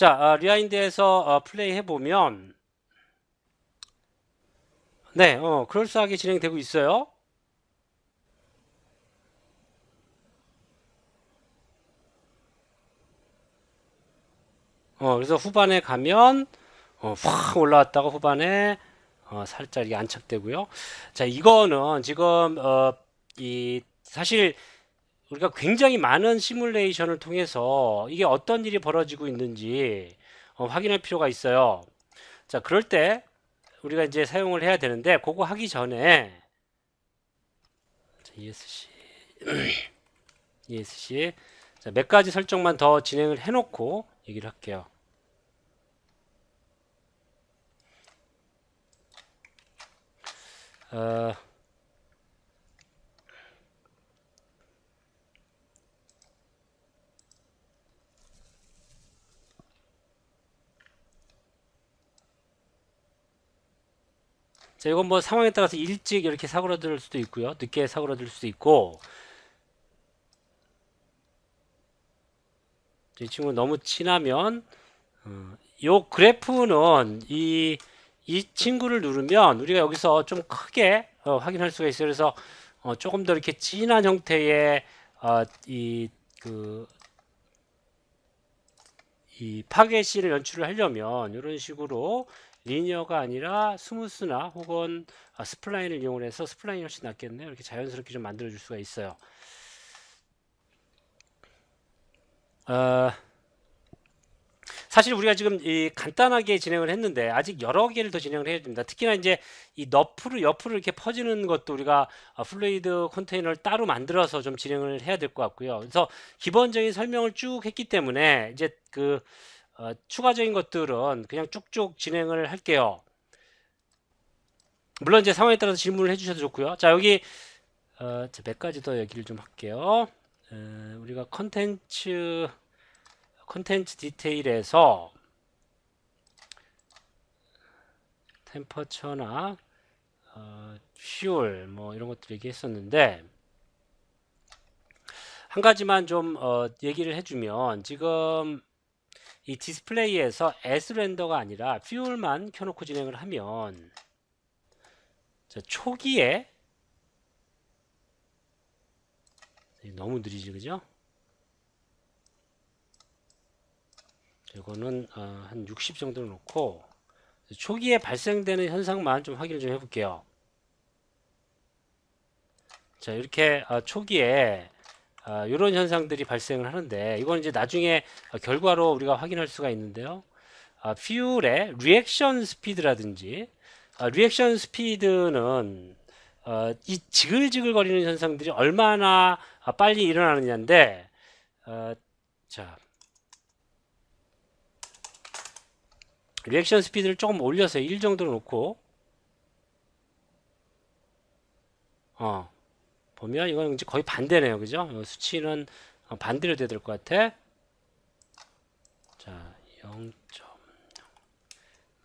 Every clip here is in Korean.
자, 어, 리아인드에서 어, 플레이 해보면 네, 어, 그럴싸하게 진행되고 있어요. 어, 그래서 후반에 가면 어, 확 올라왔다가 후반에 어, 살짝 안착되고요. 자, 이거는 지금 어, 이 사실 우리가 굉장히 많은 시뮬레이션을 통해서 이게 어떤 일이 벌어지고 있는지 어, 확인할 필요가 있어요. 자, 그럴 때 우리가 이제 사용을 해야 되는데 그거 하기 전에 자, ESC ESC 자, 몇 가지 설정만 더 진행을 해놓고 얘기를 할게요. 어... 자, 이건 뭐 상황에 따라서 일찍 이렇게 사그라들 수도 있고요. 늦게 사그라들 수도 있고. 이 친구 너무 친하면 음, 요 그래프는 이, 이 친구를 누르면 우리가 여기서 좀 크게 어, 확인할 수가 있어요. 그래서 어, 조금 더 이렇게 진한 형태의 어, 이그 이 그, 파괴 씨를 연출을 하려면 이런 식으로 리니어가 아니라 스무스나 혹은 아, 스플라인을 이용을 해서 스플라인이 훨씬 낫겠네요. 이렇게 자연스럽게 좀 만들어 줄 수가 있어요. 어, 사실 우리가 지금 간단하게 진행을 했는데 아직 여러 개를 더 진행을 해야 됩니다. 특히나 이제 이 너프를 옆으로 이렇게 퍼지는 것도 우리가 아, 플루이드 컨테이너를 따로 만들어서 좀 진행을 해야 될 것 같고요. 그래서 기본적인 설명을 쭉 했기 때문에 이제 그 어, 추가적인 것들은 그냥 쭉쭉 진행을 할게요. 물론 이제 상황에 따라서 질문을 해주셔도 좋고요. 자 여기 어, 몇 가지 더 얘기를 좀 할게요. 어, 우리가 컨텐츠 컨텐츠 디테일에서 템퍼처나 어, 퓨얼 뭐 이런 것들 얘기했었는데 한 가지만 좀 어, 얘기를 해주면 지금 이 디스플레이에서 S 렌더가 아니라 퓨얼만 켜놓고 진행을 하면 자, 초기에 너무 느리지 그죠? 이거는 어, 한60 정도 를 놓고 초기에 발생되는 현상만 좀 확인을 좀 해볼게요. 자 이렇게 어, 초기에 어, 아, 이런 현상들이 발생을 하는데 이건 이제 나중에 결과로 우리가 확인할 수가 있는데요. 아, 퓨의 리액션 스피드라든지 아, 리액션 스피드는 어, 이 지글지글 거리는 현상들이 얼마나 아, 빨리 일어나느냐인데 어, 자 리액션 스피드를 조금 올려서 1 정도로 놓고 어 보면 이건 이제 거의 반대네요. 그죠? 어, 수치는 어, 반대로 돼야 될것 같아. 자, 0.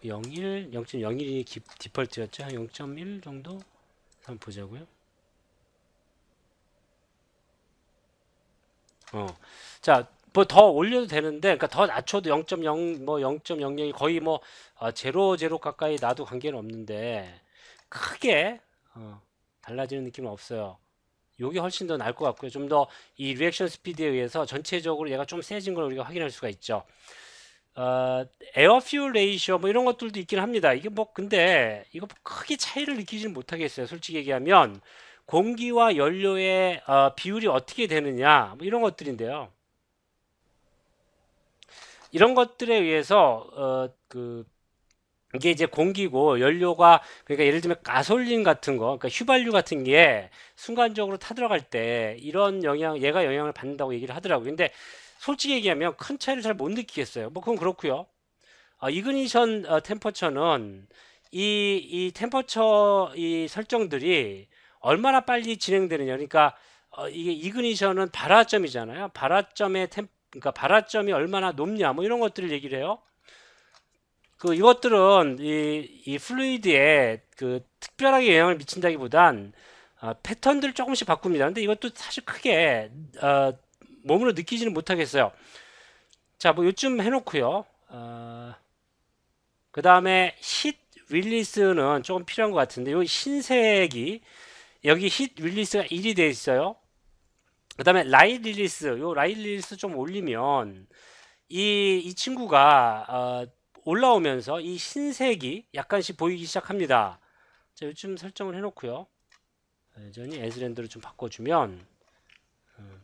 0.01, 0.01이 기, 디폴트였죠? 0.1 정도? 한번 보자고요. 어. 자, 뭐 더 올려도 되는데, 그러니까 더 낮춰도 0.0, 뭐 0.00이 거의 뭐 아, 제로 제로 가까이 나도 관계는 없는데 크게 어, 달라지는 느낌은 없어요. 요게 훨씬 더 나을 것 같고요. 좀 더 이 리액션 스피드에 의해서 전체적으로 얘가 좀 세진 걸 우리가 확인할 수가 있죠. 어, 에어 퓨 레이셔 뭐 이런 것들도 있긴 합니다. 이게 뭐 근데 이거 뭐 크게 차이를 느끼지는 못하겠어요. 솔직히 얘기하면 공기와 연료의 어, 비율이 어떻게 되느냐 뭐 이런 것들인데요. 이런 것들에 의해서 어, 그 이게 이제 공기고 연료가 그러니까 예를 들면 가솔린 같은 거, 그러니까 휘발유 같은 게 순간적으로 타들어갈 때 이런 영향, 얘가 영향을 받는다고 얘기를 하더라고요. 근데 솔직히 얘기하면 큰 차이를 잘 못 느끼겠어요. 뭐 그건 그렇고요. 어, 이그니션 어, 템퍼처는 이 이 템퍼처 이 설정들이 얼마나 빨리 진행되느냐. 그러니까 어, 이게 이그니션은 발화점이잖아요. 발화점의 템 그러니까 발화점이 얼마나 높냐 뭐 이런 것들을 얘기를 해요. 그 이것들은 이, 이 플루이드에 그 특별하게 영향을 미친다기보단 어, 패턴들을 조금씩 바꿉니다. 근데 이것도 사실 크게 어, 몸으로 느끼지는 못하겠어요. 자, 뭐 요쯤 해놓고요. 어, 그 다음에 힛 윌리스는 조금 필요한 것 같은데 요신세이 여기 힛 윌리스가 1이 되어 있어요. 그 다음에 라이 릴리스 요 라이 릴리스 좀 올리면 이, 이 친구가 어, 올라오면서 이 흰색이 약간씩 보이기 시작합니다. 자, 요즘 설정을 해놓고요. 여전히 에즈랜드로 좀 바꿔주면 음.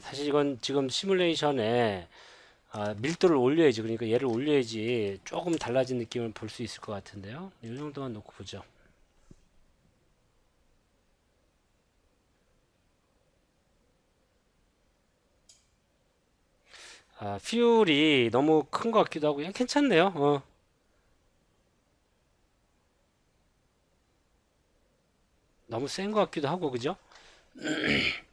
사실 이건 지금 시뮬레이션에 아, 밀도를 올려야지 그러니까 얘를 올려야지 조금 달라진 느낌을 볼 수 있을 것 같은데요 이 정도만 놓고 보죠 아, 퓨리 너무 큰 것 같기도 하고 그냥 괜찮네요. 어. 너무 센 것 같기도 하고 그죠?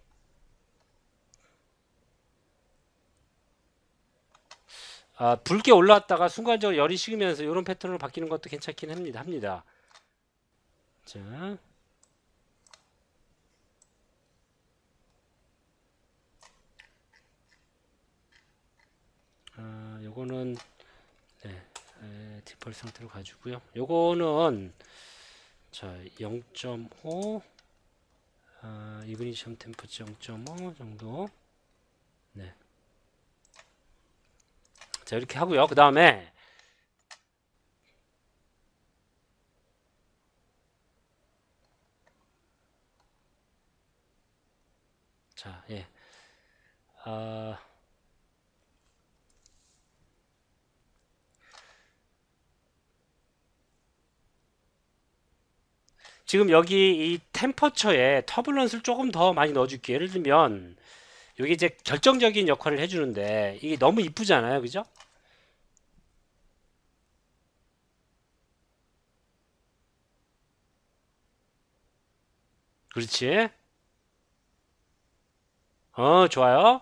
아, 붉게 올라왔다가 순간적으로 열이 식으면서 이런 패턴으로 바뀌는 것도 괜찮긴 합니다. 합니다. 자. 요거는 네, 에, 디폴 상태로 가지고요. 요거는 자0.5 아, 이그니션 템퍼치 0.5 정도 네. 자 이렇게 하고요. 그 다음에 자 예. 아 지금 여기 이 템퍼처에 터블런스를 조금 더 많이 넣어줄게요. 예를 들면 여기 이제 결정적인 역할을 해주는데 이게 너무 이쁘잖아요. 그죠? 그렇지. 어, 좋아요.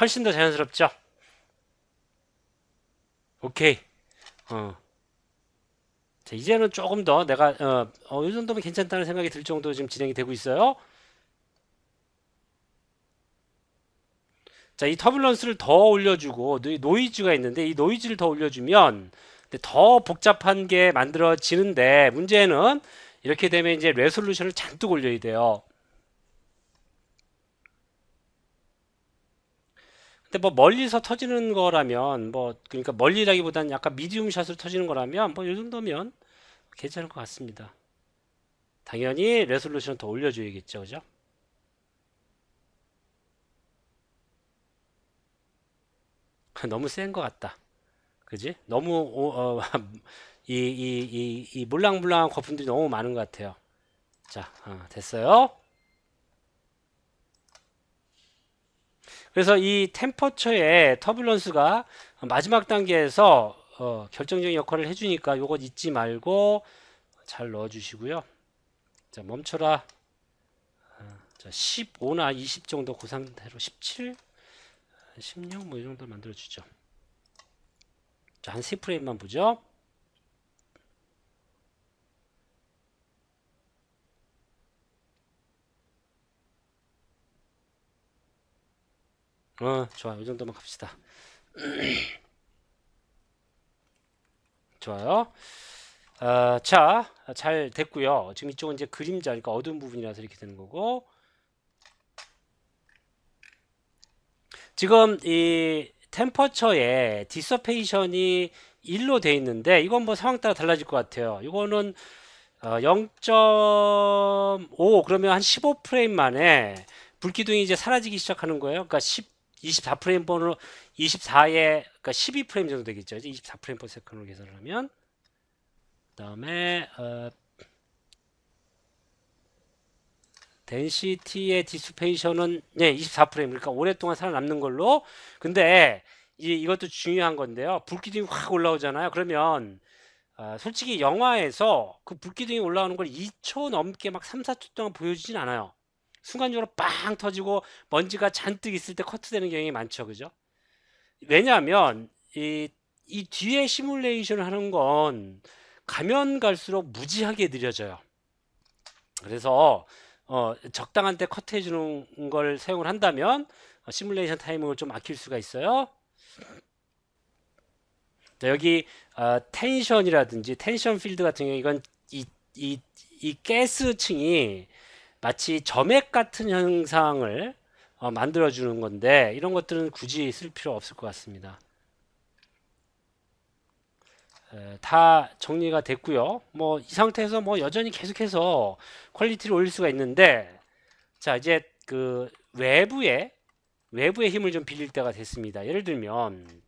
훨씬 더 자연스럽죠? 오케이. 어. 자, 이제는 조금 더 내가 어, 어, 이 정도면 괜찮다는 생각이 들 정도로 지금 진행이 되고 있어요. 자, 이 터블런스를 더 올려주고 노이즈가 있는데 이 노이즈를 더 올려주면 더 복잡한 게 만들어지는데 문제는 이렇게 되면 이제 레솔루션을 잔뜩 올려야 돼요. 근데 뭐 멀리서 터지는 거라면 뭐 그러니까 멀리라기보다는 약간 미디움 샷으로 터지는 거라면 뭐 이 정도면 괜찮을 것 같습니다. 당연히 레솔루션 더 올려줘야겠죠, 그죠? 너무 센 것 같다. 그지? 너무 어, 이이이 몰랑몰랑한 거품들이 너무 많은 것 같아요. 자, 어, 됐어요. 그래서 이 템퍼처의 터블런스가 마지막 단계에서 어, 결정적인 역할을 해주니까 요거 잊지 말고 잘 넣어주시고요. 자 멈춰라. 어, 자 15나 20 정도 그 상태로 17, 16 뭐 이 정도 만들어주죠. 자한 3프레임만 보죠. 어 좋아요 이 정도만 갑시다 좋아요 어, 자잘 됐고요 지금 이쪽은 이제 그림자 그러니까 어두운 부분이라서 이렇게 되는 거고 지금 이 템퍼처의 디서페이션이 1로 돼 있는데 이건 뭐 상황 따라 달라질 것 같아요 이거는 어, 0.5 그러면 한15 프레임 만에 불기둥이 이제 사라지기 시작하는 거예요 그러니까 10 24 프레임 번호로 24에 그러니까 12 프레임 정도 되겠죠. 이제 24 프레임 per second로 계산을 하면 그다음에 어, 덴시티의 디스페이션은 예, 24프레임 그러니까 오랫동안 살아남는 걸로 근데 이, 이것도 중요한 건데요 불기둥이 확 올라오잖아요 그러면 어, 솔직히 영화에서 그 불기둥이 올라오는 걸 2초 넘게 막 3, 4초 동안 보여주진 않아요 순간적으로 빵 터지고 먼지가 잔뜩 있을 때 커트되는 경향이 많죠. 그죠? 왜냐하면 이, 이 뒤에 시뮬레이션을 하는 건 가면 갈수록 무지하게 느려져요. 그래서 어, 적당한 때 커트해 주는 걸 사용을 한다면 어, 시뮬레이션 타이밍을 좀 아낄 수가 있어요. 자, 여기 어, 텐션이라든지 텐션 필드 같은 경우 이건 이, 이, 이 가스층이 마치 점액 같은 현상을 어, 만들어주는 건데 이런 것들은 굳이 쓸 필요 없을 것 같습니다. 에, 다 정리가 됐고요. 뭐 이 상태에서 뭐 여전히 계속해서 퀄리티를 올릴 수가 있는데 자 이제 그 외부에 외부의 힘을 좀 빌릴 때가 됐습니다. 예를 들면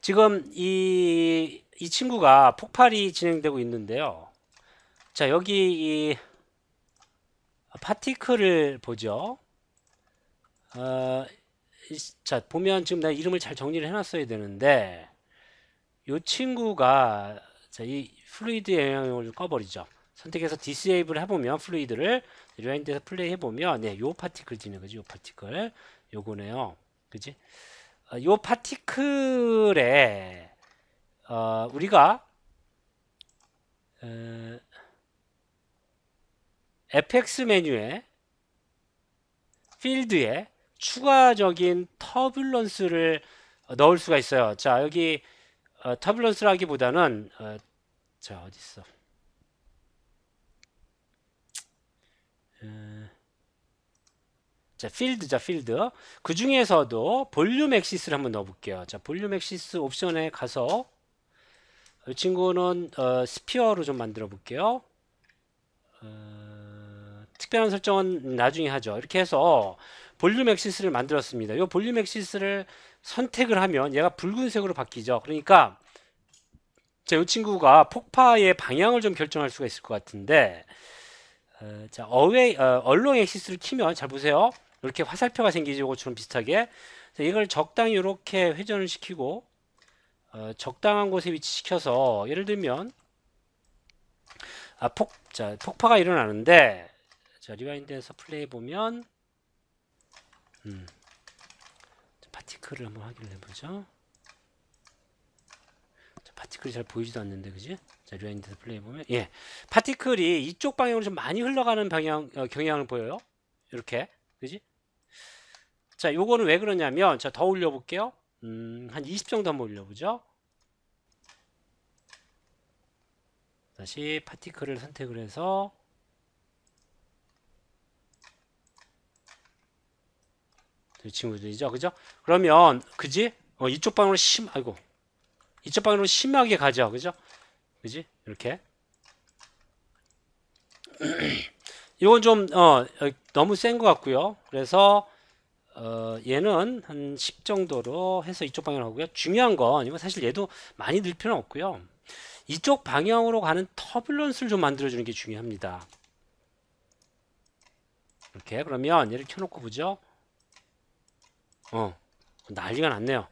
지금 이, 이 친구가 폭발이 진행되고 있는데요. 자 여기 이 파티클을 보죠. 어, 자 보면 지금 내가 이름을 잘 정리를 해놨어야 되는데 이 친구가 자, 이 플루이드 영향을 꺼버리죠. 선택해서 디스에이블 해보면 플루이드를 리와인드에서 플레이 해보면 네, 요 파티클 지는 거지 요 파티클 요거네요. 그지? 어, 요 파티클에 어, 우리가 에, 어, fx 메뉴에 필드에 추가적인 터블런스를 어, 넣을 수가 있어요. 자 여기 어, 터블런스라기보다는 어, 자 어디 있어? 자 필드자 필드 그 중에서도 볼륨 엑시스를 한번 넣어볼게요. 자 볼륨 엑시스 옵션에 가서 이 친구는 어, 스피어로 좀 만들어 볼게요. 어, 특별한 설정은 나중에 하죠. 이렇게 해서 볼륨 액시스를 만들었습니다. 이 볼륨 액시스를 선택을 하면 얘가 붉은색으로 바뀌죠. 그러니까 자, 이 친구가 폭파의 방향을 좀 결정할 수가 있을 것 같은데 어, 자, 어웨이, 어, 얼롱 엑시스를 키면 잘 보세요. 이렇게 화살표가 생기죠. 이것처럼 비슷하게 자, 이걸 적당히 이렇게 회전을 시키고 어, 적당한 곳에 위치시켜서 예를 들면 아, 폭, 자, 폭파가 일어나는데 자, 리와인드에서 플레이 보면 음, 파티클을 한번 확인을 해보죠. 자, 파티클이 잘 보이지도 않는데, 그지? 자, 리와인드에서 플레이 보면 예, 파티클이 이쪽 방향으로 좀 많이 흘러가는 방향 어, 경향을 보여요. 이렇게, 그지? 자, 요거는 왜 그러냐면 자, 더 올려볼게요. 음, 한 20 정도 한번 올려보죠. 다시 파티클을 선택을 해서 친구들이죠. 그죠? 그러면 그지? 어, 이쪽 방으로 향심 아이고. 이쪽 방으로 향 심하게 가죠. 그죠? 그지? 이렇게. 이건 좀 어, 어 너무 센 것 같고요. 그래서 어, 얘는 한 10 정도로 해서 이쪽 방향으로 하고요. 중요한 건 이거 사실 얘도 많이 늘 필요는 없고요. 이쪽 방향으로 가는 터블런스를 좀 만들어주는 게 중요합니다. 이렇게 그러면 얘를 켜놓고 보죠. 어 난리가 났네요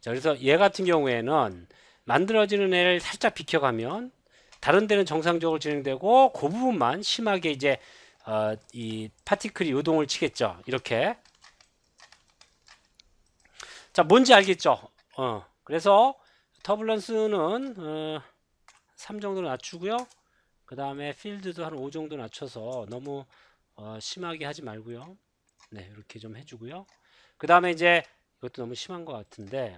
자 그래서 얘 같은 경우에는 만들어지는 애를 살짝 비켜가면 다른 데는 정상적으로 진행되고 그 부분만 심하게 이제 어, 이 파티클이 요동을 치겠죠 이렇게 자 뭔지 알겠죠 어 그래서 터블런스는 어, 3 정도 낮추고요 그 다음에 필드도 한 5 정도 낮춰서 너무 어, 심하게 하지 말고요. 네, 이렇게 좀 해주고요. 그 다음에 이제 이것도 너무 심한 것 같은데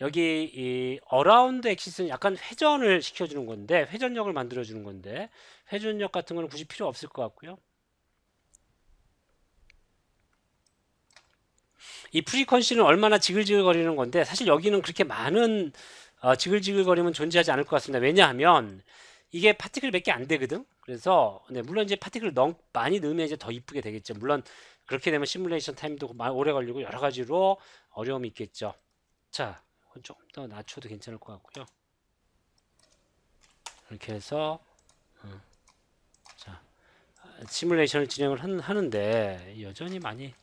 여기 이 어라운드 엑시스는 약간 회전을 시켜주는 건데 회전력을 만들어주는 건데 회전력 같은 건 굳이 필요 없을 것 같고요. 이 프리퀀시는 얼마나 지글지글 거리는 건데 사실 여기는 그렇게 많은 어, 지글지글 거림은 존재하지 않을 것 같습니다. 왜냐하면 이게 파티클 몇 개 안 되거든. 그래서 네, 물론 이제 파티클 너무 많이 넣으면 이제 더 이쁘게 되겠죠. 물론 그렇게 되면 시뮬레이션 타임도 오래 걸리고 여러 가지로 어려움이 있겠죠. 자, 조금 더 낮춰도 괜찮을 것 같고요. 이렇게 해서 음, 자 시뮬레이션을 진행을 한, 하는데 여전히 많이